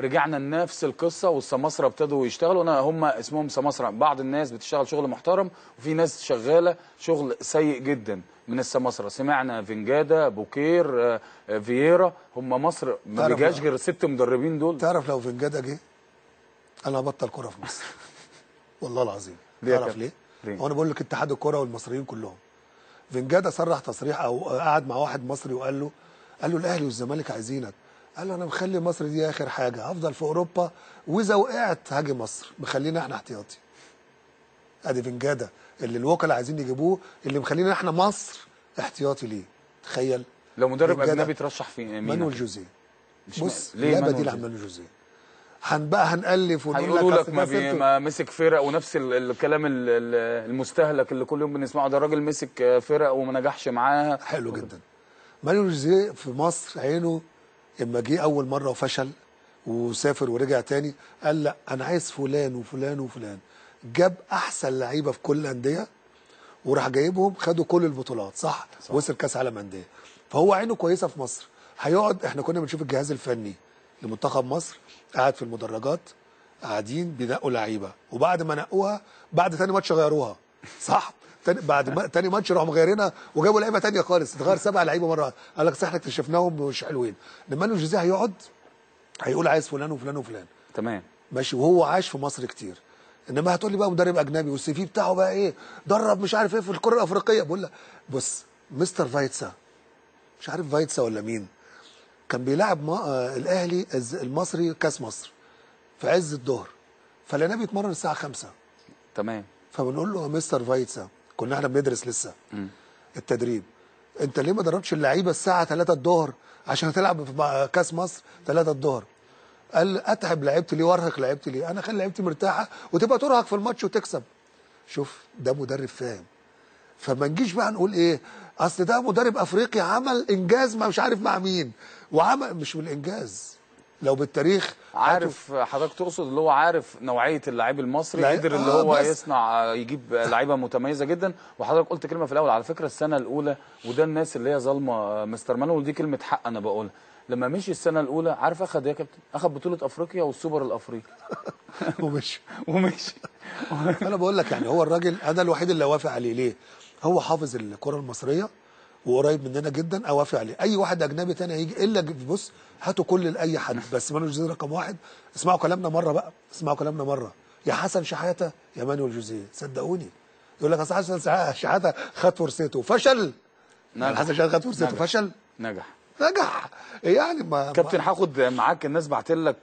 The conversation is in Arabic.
رجعنا لنفس القصه والسماسره ابتدوا يشتغلوا انا هم اسمهم سماسره بعض الناس بتشتغل شغل محترم وفي ناس شغاله شغل سيء جدا من السماسره سمعنا فنجادة بوكير آه، آه، فييرا هم مصر ما بيجاش غير الست مدربين دول تعرف لو فنجادة جه انا هبطل كوره في مصر والله العظيم تعرف ليه؟ ليه؟ وانا بقول لك اتحاد الكوره والمصريين كلهم فنجادة صرح تصريح او قعد مع واحد مصري وقال له قال له الاهلي والزمالك عايزينك قال له انا مخلي مصر دي اخر حاجه هفضل في اوروبا واذا وقعت هاجي مصر مخلينا احنا احتياطي ادي فنجاده اللي الوكلاء عايزين يجيبوه اللي مخلينا احنا مصر احتياطي ليه تخيل لو مدرب اجنبي ترشح في مين مانويل جوزيه بص ليه لا بديل عن مانويل جوزيه هنبقى هنالف ونقول لك, لك ما, بي ما مسك فرق ونفس الكلام المستهلك اللي كل يوم بنسمعه ده الراجل مسك فرق وما نجحش معاها حلو جدا مانويل جوزيه في مصر عينه اما جه اول مره وفشل وسافر ورجع تاني قال لا انا عايز فلان وفلان وفلان جاب احسن لعيبه في كل الانديه وراح جايبهم خدوا كل البطولات صح, صح. وصل كاس عالم انديه فهو عينه كويسه في مصر هيقعد احنا كنا بنشوف الجهاز الفني لمنتخب مصر قاعد في المدرجات قاعدين بينقوا لعيبه وبعد ما نقوها بعد ثاني ماتش غيروها صح تاني بعد ما تاني ماتش راحوا مغيرينها وجابوا لعيبه ثانيه خالص اتغير سبع لعيبه مره قال لك صح احنا اكتشفناهم مش حلوين لما له جوزيه هيقعد هيقول عايز فلان وفلان وفلان تمام ماشي وهو عاش في مصر كتير انما هتقول لي بقى مدرب اجنبي والسي في بتاعه بقى ايه درب مش عارف ايه في الكره الافريقيه بقول لك بص مستر فايتسا مش عارف فايتسا ولا مين كان بيلعب ما... آه، الاهلي المصري كاس مصر في عز الظهر فلقيناه بيتمرن الساعه 5 تمام فبنقول له يا مستر فايتسا كنا احنا بندرس لسه م. التدريب انت ليه ما دربتش اللعيبه الساعه 3 الظهر عشان هتلعب في كاس مصر 3 الظهر قال اتعب لعيبتي ليه وارهق لعيبتي ليه انا اخلي لعيبتي مرتاحه وتبقى ترهق في الماتش وتكسب شوف ده مدرب فاهم فما نجيش بقى نقول ايه اصل ده مدرب افريقي عمل انجاز ما مش عارف مع مين وعمل مش بالانجاز لو بالتاريخ عارف حضرتك تقصد اللي هو عارف نوعيه اللعيب المصري قدر اللي آه هو يصنع يجيب لعيبه متميزه جدا وحضرتك قلت كلمه في الاول على فكره السنه الاولى وده الناس اللي هي ظالمه آه، مستر مانويل دي كلمه حق انا بقولها لما مشي السنه الاولى عارف اخد ايه يا كابتن اخد بطوله افريقيا والسوبر الافريقي ومشي ومشي انا بقول لك يعني هو الراجل انا الوحيد اللي وافق عليه ليه هو حافظ الكره المصريه وقريب مننا جدا اوافق عليه اي واحد اجنبي تاني هيجي الا بص هاتوا كل لاي حد بس مانويل جوزيه رقم واحد اسمعوا كلامنا مره بقى اسمعوا كلامنا مره يا حسن شحاته يا مانويل جوزيه صدقوني يقول لك اصل حسن شحاته خد فرصته فشل نجح حسن شحاته خد فرصته فشل نجح نجح يعني ما كابتن هاخد معاك الناس بعت لك